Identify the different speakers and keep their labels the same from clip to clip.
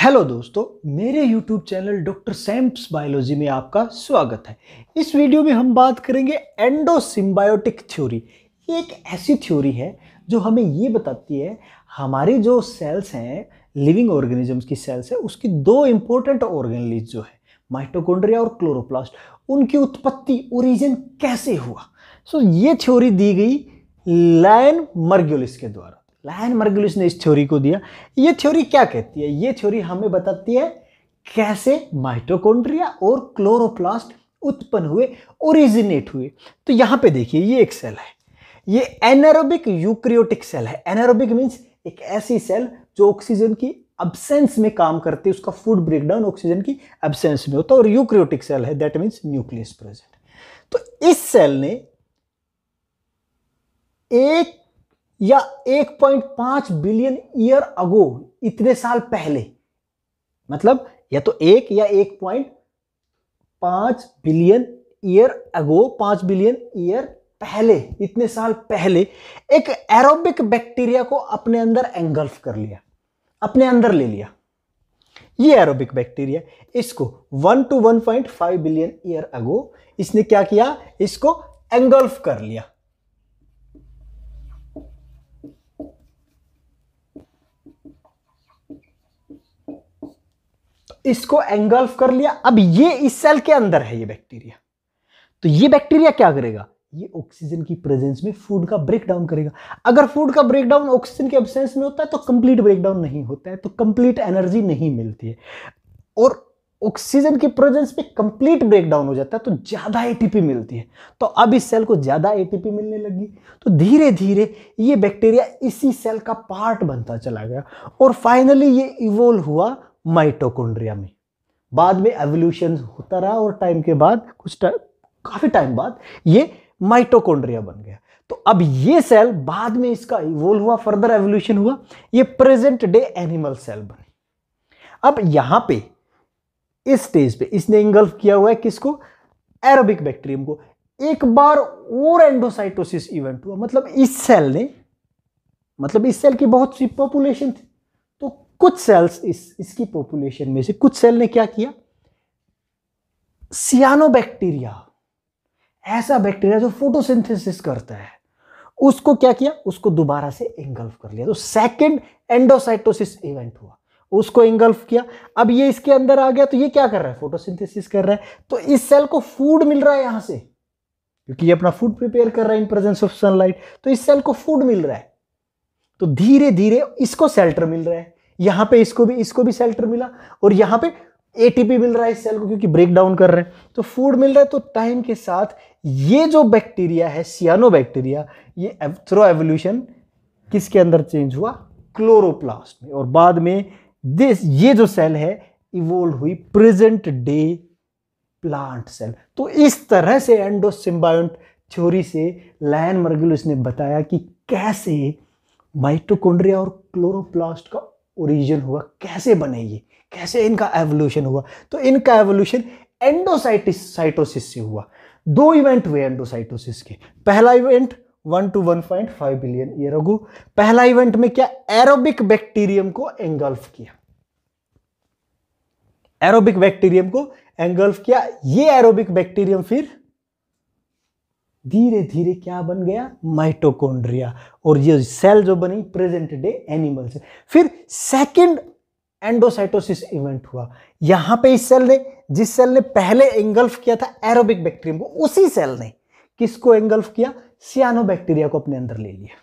Speaker 1: hello दोस्तों मेरे YouTube channel doctor Samps biology में आपका स्वागत है इस वीडियो में हम बात करेंगे एंडोसिम्बायोटिक थ्योरी ये एक ऐसी थ्योरी है जो हमें ये बताती है हमारे जो सेल्स हैं लिविंग ऑर्गेनिजम्स की सेल्स है उसकी दो इम्पोर्टेंट ऑर्गेनलीज जो है माइटोकोन्ड्रिया और क्लोरोप्लास्ट उनकी उत्पत्ति ओरिजिन कैसे हुआ सो so, ये थ्योरी दी गई लाइन मर्ग्योलिस के द्वारा लायन मर्गुलिस ने इस थ्योरी को दिया ये थ्योरी क्या कहती है ये थ्योरी हमें बताती है कैसे माइटोकॉन्ड्रिया और क्लोरोप्लास्ट उत्पन्न हुए ओरिजिनेट हुए तो यहाँ पे देखिए ये एक सेल है ये एनारोबिक यूक्रियोटिक सेल है एनारोबिक मीन्स एक ऐसी सेल जो ऑक्सीजन की अब्सेंस में काम करती है उसका फूड ब्रेकडाउन ऑक्सीजन की एब्सेंस में होता है और यूक्रियोटिक सेल है दैट मीन्स न्यूक्लियस प्रेजेंट तो इस सेल ने एक या 1.5 बिलियन ईयर अगो इतने साल पहले मतलब या तो एक या 1.5 billion year ago 5 billion year पहले इतने साल पहले एक एरोबिक बैक्टीरिया को अपने अंदर एंगल्फ कर लिया अपने अंदर ले लिया ये एरोबिक बैक्टीरिया इसको 1 टू 1.5 बिलियन ईयर अगो इसने क्या किया इसको एंगल्फ कर लिया इसको एंगल्फ कर लिया अब ये इस सेल के अंदर है ये बैक्टीरिया तो ये बैक्टीरिया क्या करेगा ये ऑक्सीजन की प्रेजेंस में फूड का ब्रेकडाउन करेगा अगर फूड का ब्रेकडाउन ऑक्सीजन के एब्सेंस में होता है तो कंप्लीट ब्रेकडाउन नहीं होता है तो कंप्लीट एनर्जी नहीं मिलती है और ऑक्सीजन की प्रेजेंस में कंप्लीट ब्रेकडाउन हो जाता है तो ज़्यादा एटीपी मिलती है तो अब इस सेल को ज़्यादा एटीपी मिलने लगी तो धीरे धीरे ये बैक्टीरिया इसी सेल का पार्ट बनता चला गया और फाइनली ये इवोल्व हुआ माइटोकोन्ड्रिया में बाद में एवोल्यूशन होता रहा और टाइम के बाद कुछ टाइम काफ़ी टाइम बाद ये माइटोकोन्ड्रिया बन गया तो अब ये सेल बाद में इसका इवोल्व हुआ फर्दर एवोल्यूशन हुआ ये प्रेजेंट डे एनिमल सेल बनी अब यहां पे इस स्टेज पे इसने इंगल्फ किया हुआ है किसको एरोबिक बैक्टीरियम को एक बार और एंडोसाइटोसिस इवेंट हुआ मतलब इस सेल ने मतलब इस सेल की बहुत सी पॉपुलेशन थी कुछ सेल्स इस इसकी पॉपुलेशन में से कुछ सेल ने क्या किया बैक्टीरिया ऐसा बैक्टीरिया जो फोटोसिंथेसिस करता है उसको क्या किया उसको दोबारा से एंगल्फ कर लिया तो सेकंड एंडोसाइटोसिस इवेंट हुआ उसको इंगल्फ किया अब ये इसके अंदर आ गया तो ये क्या कर रहा है फोटोसिंथेसिस कर रहा है तो इस सेल को फूड मिल रहा है यहां से क्योंकि ये अपना फूड प्रिपेयर कर रहा है इन प्रेजेंस ऑफ सनलाइट तो इस सेल को फूड मिल रहा है तो धीरे धीरे इसको सेल्टर मिल रहा है यहां पे इसको भी इसको भी सेल्टर मिला और यहां पे एटीपी मिल रहा है इस सेल को क्योंकि ब्रेक डाउन कर रहे हैं तो फूड मिल रहा है तो टाइम के साथ ये जो बैक्टीरिया है सियानो बैक्टीरिया ये थ्रो एवोल्यूशन किसके अंदर चेंज हुआ क्लोरोप्लास्ट में और बाद में दिस ये जो सेल है इवोल्व हुई प्रेजेंट डे प्लांट सेल तो इस तरह से एंडोसिम्बायोन्ट थ्योरी से लायन मर्गुलस ने बताया कि कैसे माइटोकोन्ड्रिया और क्लोरोप्लास्ट का ओरिजिन हुआ कैसे बने ये कैसे इनका एवोल्यूशन हुआ तो इनका एवोल्यूशन एंडोसाइटिस साइटोसिस से हुआ दो इवेंट हुए एंडोसाइटोसिस के पहला event one two one point five billion year ago पहला इवेंट में क्या एरोबिक बैक्टीरियम को एंगल्फ किया एरोबिक बैक्टीरियम को एंगल्फ किया ये एरोबिक बैक्टीरियम फिर धीरे धीरे क्या बन गया माइटोकोन्ड्रिया और ये सेल जो बनी प्रेजेंट डे एनिमल से फिर सेकंड एंडोसाइटोसिस इवेंट हुआ यहां पे इस सेल ने जिस सेल ने पहले एंगल्फ किया था एरोबिक बैक्टीरियम को उसी सेल ने किसको एंगल्फ किया सियानो बैक्टीरिया को अपने अंदर ले लिया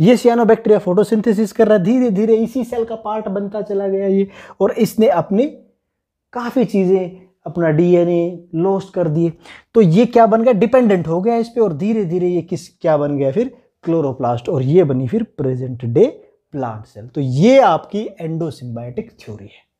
Speaker 1: ये सियानो बैक्टीरिया फोटोसिंथेसिस कर रहा है धीरे धीरे इसी सेल का पार्ट बनता चला गया ये और इसने अपनी काफ़ी चीज़ें अपना डीएनए लॉस्ट कर दिए तो ये क्या बन गया डिपेंडेंट हो गया इस पर और धीरे धीरे ये किस क्या बन गया फिर क्लोरोप्लास्ट और ये बनी फिर प्रेजेंट डे प्लांट सेल तो ये आपकी एंडोसिम्बायोटिक थ्योरी है